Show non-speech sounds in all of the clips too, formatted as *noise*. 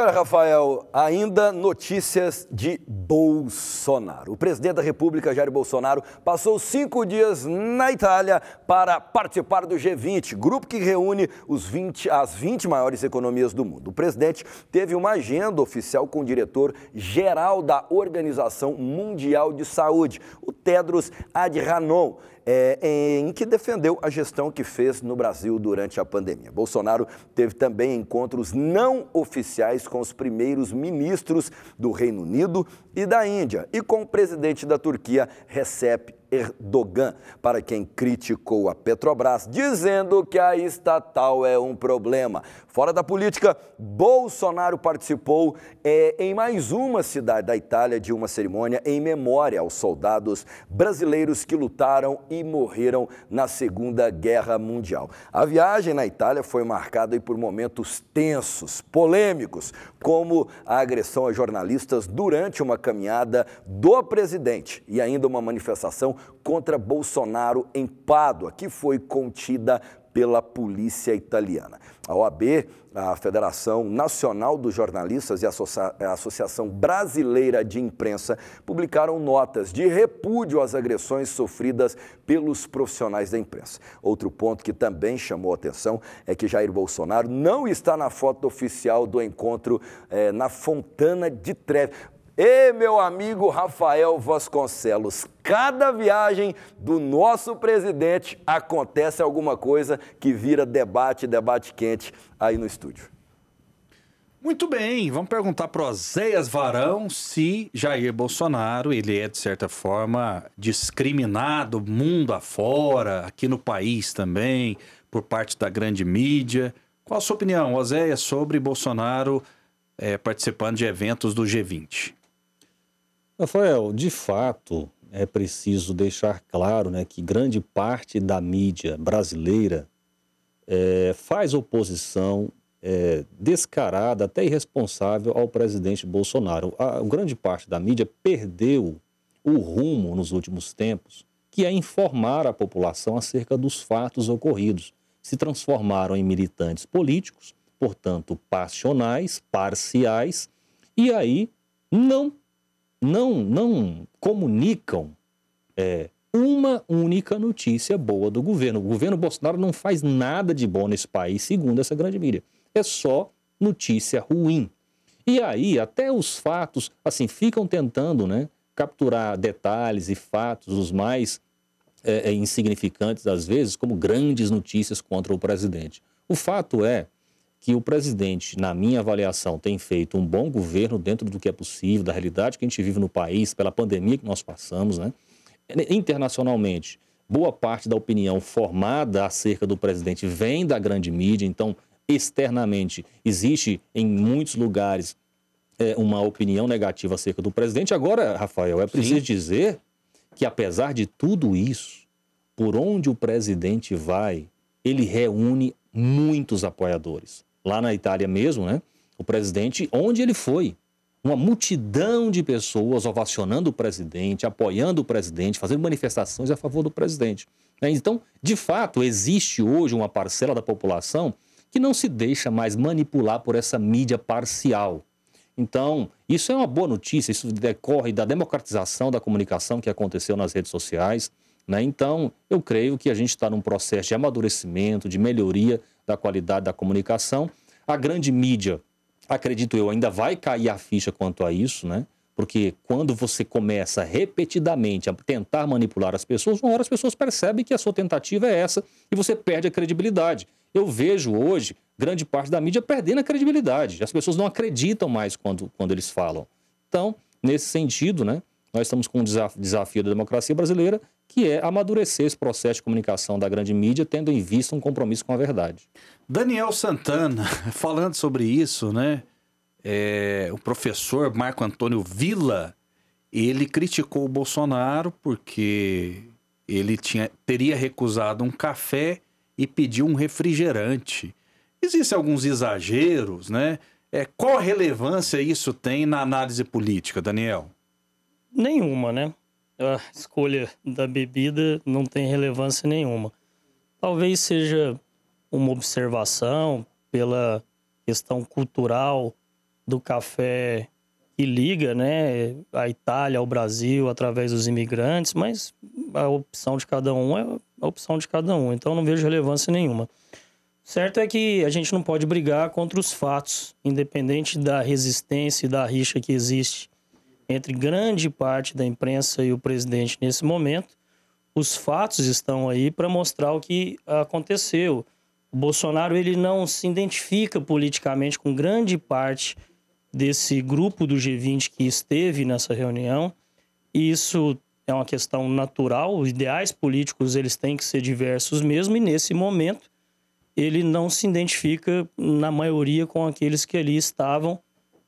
E olha, Rafael, ainda notícias de Bolsonaro. O presidente da República, Jair Bolsonaro, passou cinco dias na Itália para participar do G20, grupo que reúne 20, as 20 maiores economias do mundo. O presidente teve uma agenda oficial com o diretor-geral da Organização Mundial de Saúde, o Tedros Adhanom. É, em que defendeu a gestão que fez no Brasil durante a pandemia. Bolsonaro teve também encontros não oficiais com os primeiros ministros do Reino Unido e da Índia, e com o presidente da Turquia, Recep Erdogan para quem criticou a Petrobras, dizendo que a estatal é um problema. Fora da política, Bolsonaro participou é, em mais uma cidade da Itália de uma cerimônia em memória aos soldados brasileiros que lutaram e morreram na Segunda Guerra Mundial. A viagem na Itália foi marcada por momentos tensos, polêmicos, como a agressão a jornalistas durante uma caminhada do presidente e ainda uma manifestação contra Bolsonaro em Pádua, que foi contida pela polícia italiana. A OAB, a Federação Nacional dos Jornalistas e a Associação Brasileira de Imprensa publicaram notas de repúdio às agressões sofridas pelos profissionais da imprensa. Outro ponto que também chamou atenção é que Jair Bolsonaro não está na foto oficial do encontro é, na Fontana de Trevi. E meu amigo Rafael Vasconcelos, cada viagem do nosso presidente acontece alguma coisa que vira debate, debate quente aí no estúdio. Muito bem, vamos perguntar para Oséias Varão se Jair Bolsonaro, ele é de certa forma discriminado mundo afora, aqui no país também, por parte da grande mídia. Qual a sua opinião, Oséias, sobre Bolsonaro é, participando de eventos do G20? Rafael, de fato, é preciso deixar claro né, que grande parte da mídia brasileira é, faz oposição é, descarada, até irresponsável, ao presidente Bolsonaro. A, a grande parte da mídia perdeu o rumo nos últimos tempos, que é informar a população acerca dos fatos ocorridos. Se transformaram em militantes políticos, portanto, passionais, parciais, e aí não não, não comunicam é, uma única notícia boa do governo. O governo Bolsonaro não faz nada de bom nesse país, segundo essa grande mídia. É só notícia ruim. E aí, até os fatos, assim, ficam tentando, né, capturar detalhes e fatos, os mais é, é insignificantes às vezes, como grandes notícias contra o presidente. O fato é que o presidente, na minha avaliação, tem feito um bom governo dentro do que é possível, da realidade que a gente vive no país, pela pandemia que nós passamos, né? Internacionalmente, boa parte da opinião formada acerca do presidente vem da grande mídia, então, externamente, existe em muitos lugares é, uma opinião negativa acerca do presidente. Agora, Rafael, é preciso Sim. dizer que, apesar de tudo isso, por onde o presidente vai, ele reúne muitos apoiadores lá na Itália mesmo, né? O presidente, onde ele foi, uma multidão de pessoas ovacionando o presidente, apoiando o presidente, fazendo manifestações a favor do presidente. Né. Então, de fato, existe hoje uma parcela da população que não se deixa mais manipular por essa mídia parcial. Então, isso é uma boa notícia, isso decorre da democratização da comunicação que aconteceu nas redes sociais. Né? Então, eu creio que a gente está num processo de amadurecimento, de melhoria da qualidade da comunicação. A grande mídia, acredito eu, ainda vai cair a ficha quanto a isso, né? Porque quando você começa repetidamente a tentar manipular as pessoas, uma hora as pessoas percebem que a sua tentativa é essa e você perde a credibilidade. Eu vejo hoje grande parte da mídia perdendo a credibilidade. As pessoas não acreditam mais quando, quando eles falam. Então, nesse sentido, né, nós estamos com um desafio da democracia brasileira, que é amadurecer esse processo de comunicação da grande mídia, tendo em vista um compromisso com a verdade. Daniel Santana, *laughs* falando sobre isso, né? É, o professor Marco Antônio Vila, ele criticou o Bolsonaro porque ele tinha, teria recusado um café e pediu um refrigerante. Existem alguns exageros, né? É, qual relevância isso tem na análise política, Daniel? nenhuma, né? A escolha da bebida não tem relevância nenhuma. Talvez seja uma observação pela questão cultural do café que liga, né, a Itália ao Brasil através dos imigrantes, mas a opção de cada um é a opção de cada um. Então não vejo relevância nenhuma. Certo é que a gente não pode brigar contra os fatos, independente da resistência e da rixa que existe entre grande parte da imprensa e o presidente nesse momento. Os fatos estão aí para mostrar o que aconteceu. O Bolsonaro ele não se identifica politicamente com grande parte desse grupo do G20 que esteve nessa reunião. E isso é uma questão natural. Os ideais políticos eles têm que ser diversos mesmo. E nesse momento ele não se identifica na maioria com aqueles que ali estavam.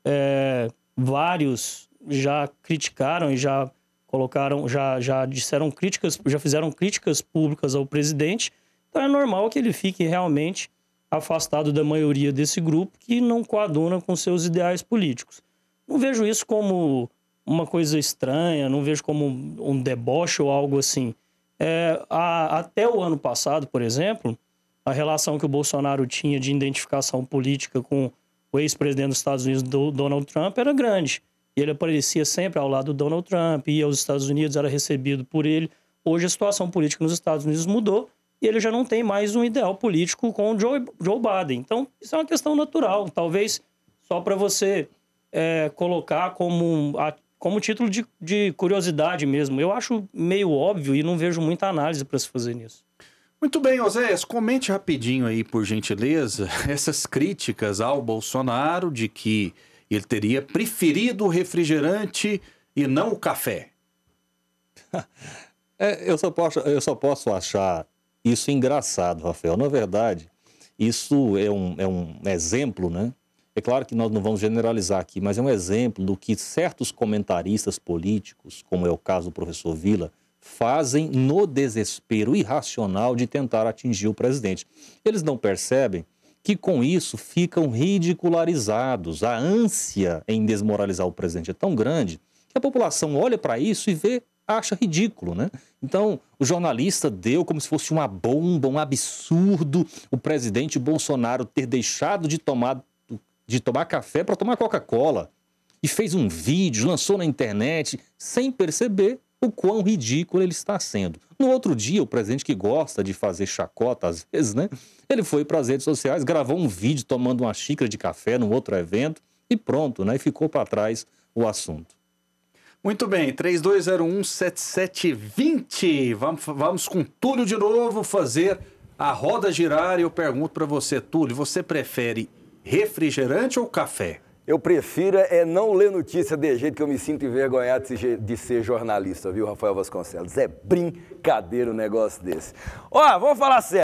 É, vários já criticaram e já colocaram, já, já disseram críticas, já fizeram críticas públicas ao presidente. Então é normal que ele fique realmente afastado da maioria desse grupo que não coaduna com seus ideais políticos. Não vejo isso como uma coisa estranha, não vejo como um deboche ou algo assim. É, a, até o ano passado, por exemplo, a relação que o Bolsonaro tinha de identificação política com o ex-presidente dos Estados Unidos, Donald Trump, era grande. E ele aparecia sempre ao lado do Donald Trump, ia aos Estados Unidos, era recebido por ele. Hoje a situação política nos Estados Unidos mudou e ele já não tem mais um ideal político com o Joe, Joe Biden. Então, isso é uma questão natural. Talvez só para você é, colocar como, como título de, de curiosidade mesmo. Eu acho meio óbvio e não vejo muita análise para se fazer nisso. Muito bem, Oséias, comente rapidinho aí, por gentileza, *laughs* essas críticas ao Bolsonaro de que ele teria preferido o refrigerante e não o café. *laughs* É, eu, só posso, eu só posso achar isso engraçado, Rafael. Na verdade, isso é um, é um exemplo, né? É claro que nós não vamos generalizar aqui, mas é um exemplo do que certos comentaristas políticos, como é o caso do professor Vila, fazem no desespero irracional de tentar atingir o presidente. Eles não percebem que com isso ficam ridicularizados. A ânsia em desmoralizar o presidente é tão grande que a população olha para isso e vê, acha ridículo, né? Então, o jornalista deu como se fosse uma bomba, um absurdo, o presidente Bolsonaro ter deixado de tomar, de tomar café para tomar Coca-Cola. E fez um vídeo, lançou na internet, sem perceber o quão ridículo ele está sendo. No outro dia, o presidente que gosta de fazer chacota às vezes, né? Ele foi para as redes sociais, gravou um vídeo tomando uma xícara de café num outro evento e pronto, né? E ficou para trás o assunto. Muito bem, 32017720. Vamos, vamos com Túlio de novo fazer a roda girar e eu pergunto para você, Túlio, você prefere refrigerante ou café? Eu prefiro é não ler notícia de jeito que eu me sinto envergonhado de ser jornalista, viu, Rafael Vasconcelos? É brincadeira um negócio desse. Ó, vamos falar sério.